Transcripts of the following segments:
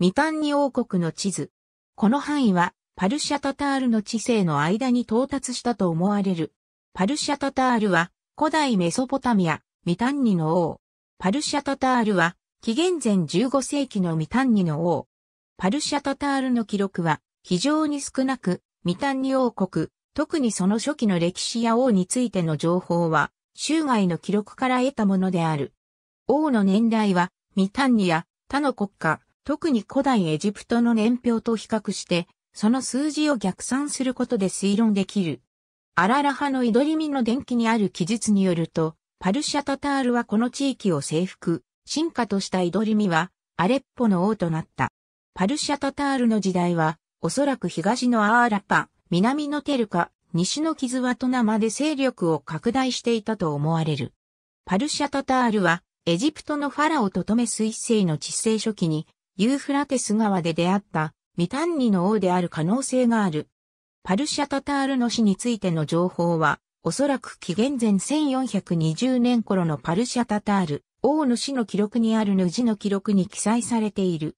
ミタンニ王国の地図。この範囲は、パルシャタタールの知性の間に到達したと思われる。パルシャタタールは、古代メソポタミア、ミタンニの王。パルシャタタールは、紀元前15世紀のミタンニの王。パルシャタタールの記録は、非常に少なく、ミタンニ王国、特にその初期の歴史や王についての情報は、州外の記録から得たものである。王の年代は、ミタンニや他の国家、特に古代エジプトの年表と比較して、その数字を逆算することで推論できる。アララ派のイドリミの伝記にある記述によると、パルシャタタールはこの地域を征服、進化としたイドリミは、アレッポの王となった。パルシャタタールの時代は、おそらく東のアーラパ、南のテルカ、西のキズワトナまで勢力を拡大していたと思われる。パルシャタタールは、エジプトのファラオとトメス一世の治世初期に、ユーフラテス川で出会ったミタンニの王である可能性がある。パルシャタタールの死についての情報は、おそらく紀元前1420年頃のパルシャタタール、王の死の記録にあるヌジの記録に記載されている。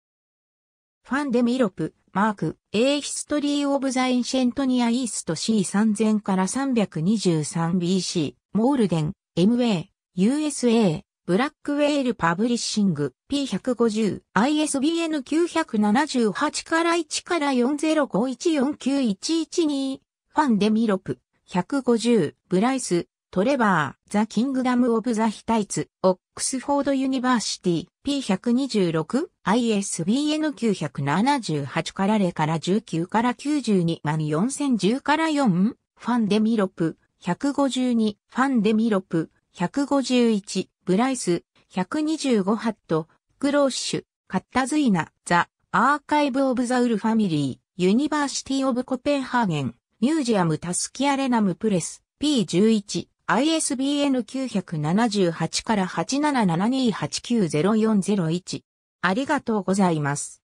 ファンデミロプ、マーク、A History of the Ancient Near East C3000 から 323BC、モールデン、MA、USA、ブラックウェールパブリッシング。p 1 5 0 ISBN 978から1から405149112、ファンデミロプ、150、ブライス、トレバー、ザ・キングダム・オブ・ザ・ヒタイツ、オックスフォード・ユニバーシティ、P126、ISBN 978から0から19から92万4010から4、ファンデミロプ、152、ファンデミロプ、151、ブライス、125ハット、クローシュ、カッタズイナ、ザ・アーカイブ・オブ・ザ・ウル・ファミリー、ユニバーシティ・オブ・コペンハーゲン、ミュージアム・タスキアレナム・プレス、P11、ISBN 978から8 7 7 2 8 9 0 4 0 1ありがとうございます。